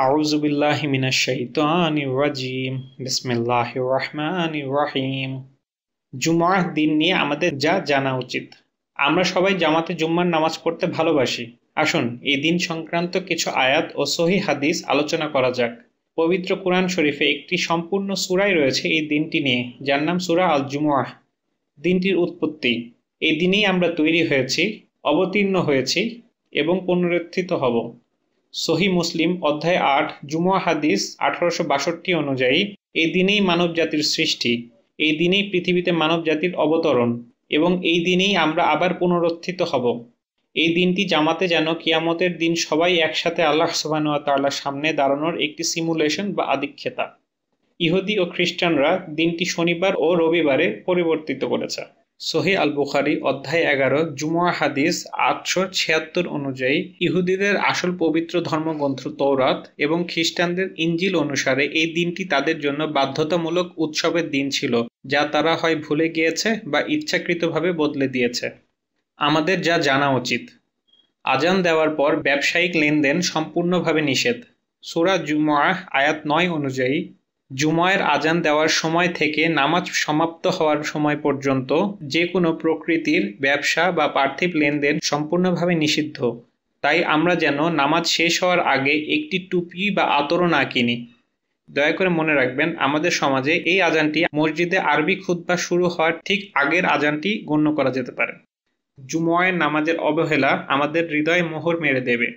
أعوذ بالله من الشيطان الرجيم بسم الله الرحمن الرحيم দিন নিয়ে আমাদের যা জানা উচিত আমরা সবাই জামাতে জুম্মার নামাজ পড়তে ভালোবাসি আসুন এই দিন সংক্রান্ত কিছু আয়াত ও সহি হাদিস আলোচনা করা যাক পবিত্র কোরআন শরীফে একটি সম্পূর্ণ সুরাই রয়েছে এই দিনটি নিয়ে যার নাম সুরা আল জুমুয়াহ দিনটির উৎপত্তি এই দিনেই আমরা তৈরি হয়েছি অবতীর্ণ হয়েছি এবং পুনরুত্থিত হব সহি মুসলিম অধ্যায় আট জুমুয়া হাদিস আঠারোশো বাষট্টি অনুযায়ী এই দিনেই মানব জাতির সৃষ্টি এই দিনেই পৃথিবীতে মানব জাতির অবতরণ এবং এই দিনেই আমরা আবার পুনরুত্থিত হব এই দিনটি জামাতে যেন কিয়ামতের দিন সবাই একসাথে আল্লাহ সুবাহ তাল্লাহ সামনে দাঁড়ানোর একটি সিমুলেশন বা আদিক্ষেতা ইহুদি ও খ্রিস্টানরা দিনটি শনিবার ও রবিবারে পরিবর্তিত করেছে সহি আল বুখারি অধ্যায় এগারো জুমুয়া হাদিস আটশো ছিয়াত্তর অনুযায়ী ইহুদিদের আসল পবিত্র ধর্মগ্রন্থ তৌরাত এবং খ্রিস্টানদের ইঞ্জিল অনুসারে এই দিনটি তাদের জন্য বাধ্যতামূলক উৎসবের দিন ছিল যা তারা হয় ভুলে গিয়েছে বা ইচ্ছাকৃতভাবে বদলে দিয়েছে আমাদের যা জানা উচিত আজান দেওয়ার পর ব্যবসায়িক লেনদেন সম্পূর্ণভাবে নিষেধ সুরা জুমুয়া আয়াত নয় অনুযায়ী জুমায়ের আজান দেওয়ার সময় থেকে নামাজ সমাপ্ত হওয়ার সময় পর্যন্ত যে কোনো প্রকৃতির ব্যবসা বা পার্থিব লেনদেন সম্পূর্ণভাবে নিষিদ্ধ তাই আমরা যেন নামাজ শেষ হওয়ার আগে একটি টুপি বা আতরও না কিনি দয়া করে মনে রাখবেন আমাদের সমাজে এই আজানটি মসজিদে আরবি খুদ্া শুরু হওয়ার ঠিক আগের আজানটি গণ্য করা যেতে পারে জুময়ের নামাজের অবহেলা আমাদের হৃদয় মোহর মেরে দেবে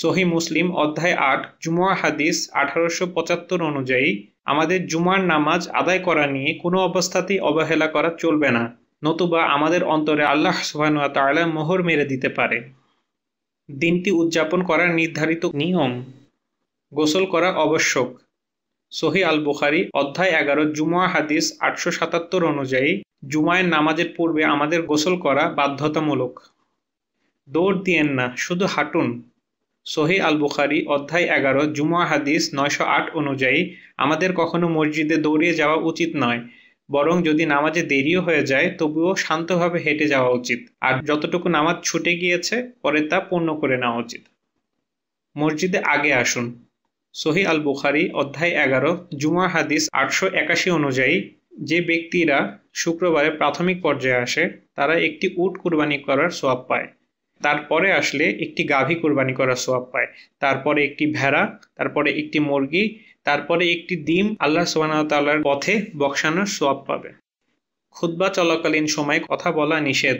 সহি মুসলিম অধ্যায় আট জুমুয়া হাদিস আঠারোশো পঁচাত্তর অনুযায়ী আমাদের জুমার নামাজ আদায় করা নিয়ে কোনো অবস্থাতেই অবহেলা করা চলবে না নতুবা আমাদের অন্তরে আল্লাহ সুবাহ তালা মোহর মেরে দিতে পারে দিনটি উদযাপন করার নির্ধারিত নিয়ম গোসল করা আবশ্যক সহি আল বুখারি অধ্যায় এগারো জুমা হাদিস আটশো সাতাত্তর অনুযায়ী জুমায়ের নামাজের পূর্বে আমাদের গোসল করা বাধ্যতামূলক দৌড় দিয়েন না শুধু হাঁটুন সহি আল বুখারি অধ্যায় এগারো জুমা হাদিস নয়শো আট অনুযায়ী আমাদের কখনো মসজিদে দৌড়িয়ে যাওয়া উচিত নয় বরং যদি নামাজে দেরিও হয়ে যায় তবুও শান্তভাবে হেঁটে যাওয়া উচিত আর যতটুকু নামাজ ছুটে গিয়েছে পরে তা পূর্ণ করে নেওয়া উচিত মসজিদে আগে আসুন সহি আল বুখারি অধ্যায় এগারো জুমা হাদিস আটশো একাশি অনুযায়ী যে ব্যক্তিরা শুক্রবারে প্রাথমিক পর্যায়ে আসে তারা একটি উট কুরবানি করার সোয়াব পায় তারপরে আসলে একটি গাভী কোরবানি করা সোয়াব পায় তারপরে একটি ভেড়া তারপরে একটি মুরগি তারপরে একটি ডিম আল্লাহ সোহানতাল্লার পথে বক্সানোর সোয়াব পাবে খুদ্া চলাকালীন সময় কথা বলা নিষেধ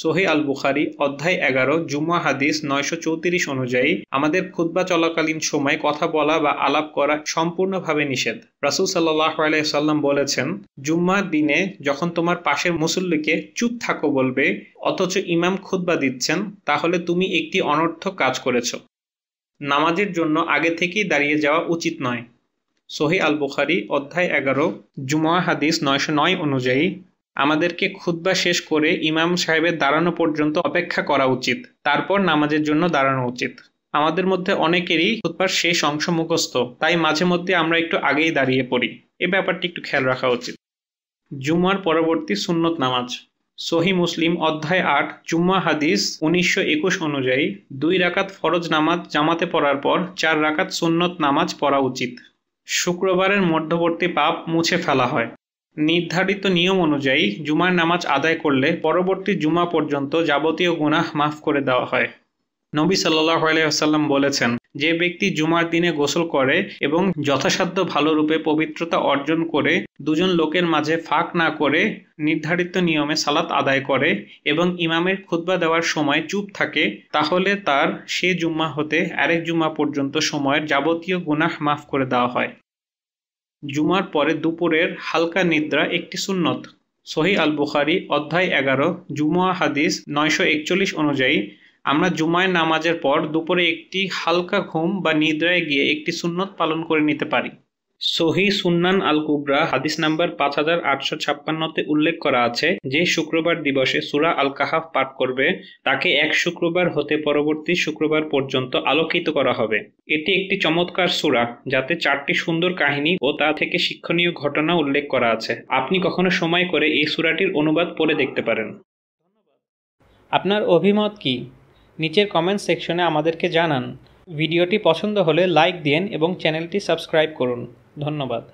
সোহে আল বুখারি অধ্যায় এগারো জুমা হাদিস নয়শো চৌত্রিশ অনুযায়ী আমাদের খুদ্া চলাকালীন সময় কথা বলা বা আলাপ করা সম্পূর্ণভাবে নিষেধ রাসুল সাল্লাহ সাল্লাম বলেছেন জুম্মা দিনে যখন তোমার পাশের মুসল্লিকে চুপ থাকো বলবে অথচ ইমাম খুদ্া দিচ্ছেন তাহলে তুমি একটি অনর্থক কাজ করেছ নামাজের জন্য আগে থেকেই দাঁড়িয়ে যাওয়া উচিত নয় সোহে আল বুখারি অধ্যায় এগারো জুমা হাদিস নয়শো নয় অনুযায়ী আমাদেরকে খুদ্া শেষ করে ইমাম সাহেবের দাঁড়ানো পর্যন্ত অপেক্ষা করা উচিত তারপর নামাজের জন্য দাঁড়ানো উচিত আমাদের মধ্যে অনেকেরই খুদ্বার শেষ অংশ মুখস্থ তাই মাঝে মধ্যে আমরা একটু আগেই দাঁড়িয়ে পড়ি এ ব্যাপারটি একটু খেয়াল রাখা উচিত জুমার পরবর্তী সুন্নত নামাজ সহি মুসলিম অধ্যায় আট জুম্মা হাদিস উনিশশো একুশ অনুযায়ী দুই রাকাত ফরজ নামাজ জামাতে পড়ার পর চার রাকাত সুন্নত নামাজ পড়া উচিত শুক্রবারের মধ্যবর্তী পাপ মুছে ফেলা হয় নির্ধারিত নিয়ম অনুযায়ী জুমার নামাজ আদায় করলে পরবর্তী জুমা পর্যন্ত যাবতীয় গুনাহ মাফ করে দেওয়া হয় নবী সাল্লাহ আলাইসাল্লাম বলেছেন যে ব্যক্তি জুমার দিনে গোসল করে এবং যথাসাধ্য ভালোরূপে পবিত্রতা অর্জন করে দুজন লোকের মাঝে ফাঁক না করে নির্ধারিত নিয়মে সালাত আদায় করে এবং ইমামের খুতবা দেওয়ার সময় চুপ থাকে তাহলে তার সে জুম্মা হতে আরেক জুম্মা পর্যন্ত সময়ের যাবতীয় গুনাহ মাফ করে দেওয়া হয় জুমার পরে দুপুরের হালকা নিদ্রা একটি সুন্নত সহি আল বুখারি অধ্যায় এগারো জুমুয়া হাদিস নয়শো একচল্লিশ অনুযায়ী আমরা জুমায় নামাজের পর দুপুরে একটি হালকা ঘুম বা নিদ্রায় গিয়ে একটি সুন্নত পালন করে নিতে পারি সহি সুন্নান আল কুবরা হাদিস নাম্বার পাঁচ হাজার আটশো ছাপ্পান্নতে উল্লেখ করা আছে যে শুক্রবার দিবসে সুরা আল কাহাফ পাঠ করবে তাকে এক শুক্রবার হতে পরবর্তী শুক্রবার পর্যন্ত আলোকিত করা হবে এটি একটি চমৎকার সুরা যাতে চারটি সুন্দর কাহিনী ও তা থেকে শিক্ষণীয় ঘটনা উল্লেখ করা আছে আপনি কখনো সময় করে এই সুরাটির অনুবাদ পড়ে দেখতে পারেন আপনার অভিমত কি নিচের কমেন্ট সেকশনে আমাদেরকে জানান ভিডিওটি পছন্দ হলে লাইক দিন এবং চ্যানেলটি সাবস্ক্রাইব করুন ধন্যবাদ